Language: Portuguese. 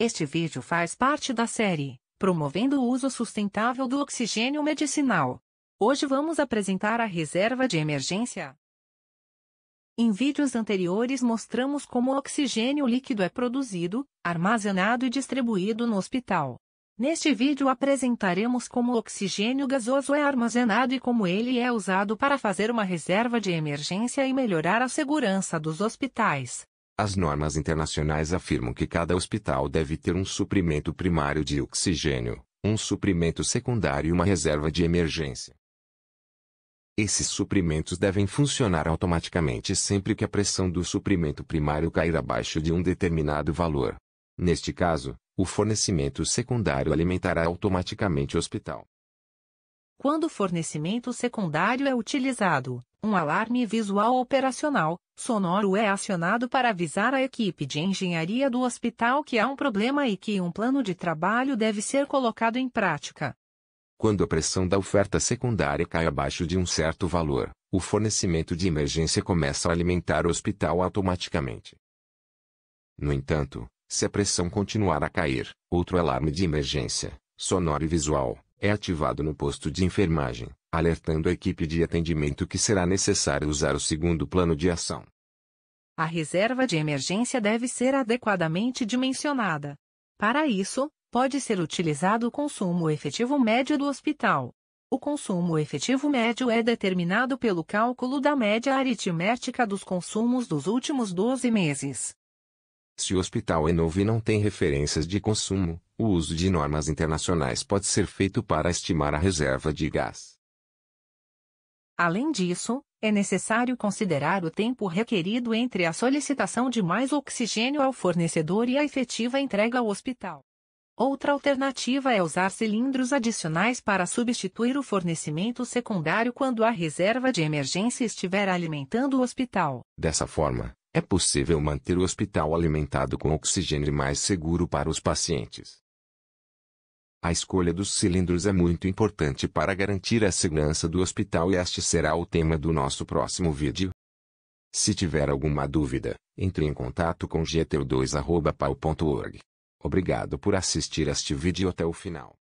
Este vídeo faz parte da série Promovendo o uso sustentável do oxigênio medicinal. Hoje vamos apresentar a reserva de emergência. Em vídeos anteriores mostramos como o oxigênio líquido é produzido, armazenado e distribuído no hospital. Neste vídeo apresentaremos como o oxigênio gasoso é armazenado e como ele é usado para fazer uma reserva de emergência e melhorar a segurança dos hospitais. As normas internacionais afirmam que cada hospital deve ter um suprimento primário de oxigênio, um suprimento secundário e uma reserva de emergência. Esses suprimentos devem funcionar automaticamente sempre que a pressão do suprimento primário cair abaixo de um determinado valor. Neste caso, o fornecimento secundário alimentará automaticamente o hospital quando o fornecimento secundário é utilizado, um alarme visual operacional, sonoro é acionado para avisar a equipe de engenharia do hospital que há um problema e que um plano de trabalho deve ser colocado em prática. Quando a pressão da oferta secundária cai abaixo de um certo valor, o fornecimento de emergência começa a alimentar o hospital automaticamente. No entanto, se a pressão continuar a cair, outro alarme de emergência, sonoro e visual, é ativado no posto de enfermagem, alertando a equipe de atendimento que será necessário usar o segundo plano de ação. A reserva de emergência deve ser adequadamente dimensionada. Para isso, pode ser utilizado o consumo efetivo médio do hospital. O consumo efetivo médio é determinado pelo cálculo da média aritmética dos consumos dos últimos 12 meses, se o hospital é novo e não tem referências de consumo, o uso de normas internacionais pode ser feito para estimar a reserva de gás. Além disso, é necessário considerar o tempo requerido entre a solicitação de mais oxigênio ao fornecedor e a efetiva entrega ao hospital. Outra alternativa é usar cilindros adicionais para substituir o fornecimento secundário quando a reserva de emergência estiver alimentando o hospital. Dessa forma, é possível manter o hospital alimentado com oxigênio e mais seguro para os pacientes. A escolha dos cilindros é muito importante para garantir a segurança do hospital e este será o tema do nosso próximo vídeo. Se tiver alguma dúvida, entre em contato com gteu2.pau.org. Obrigado por assistir este vídeo até o final.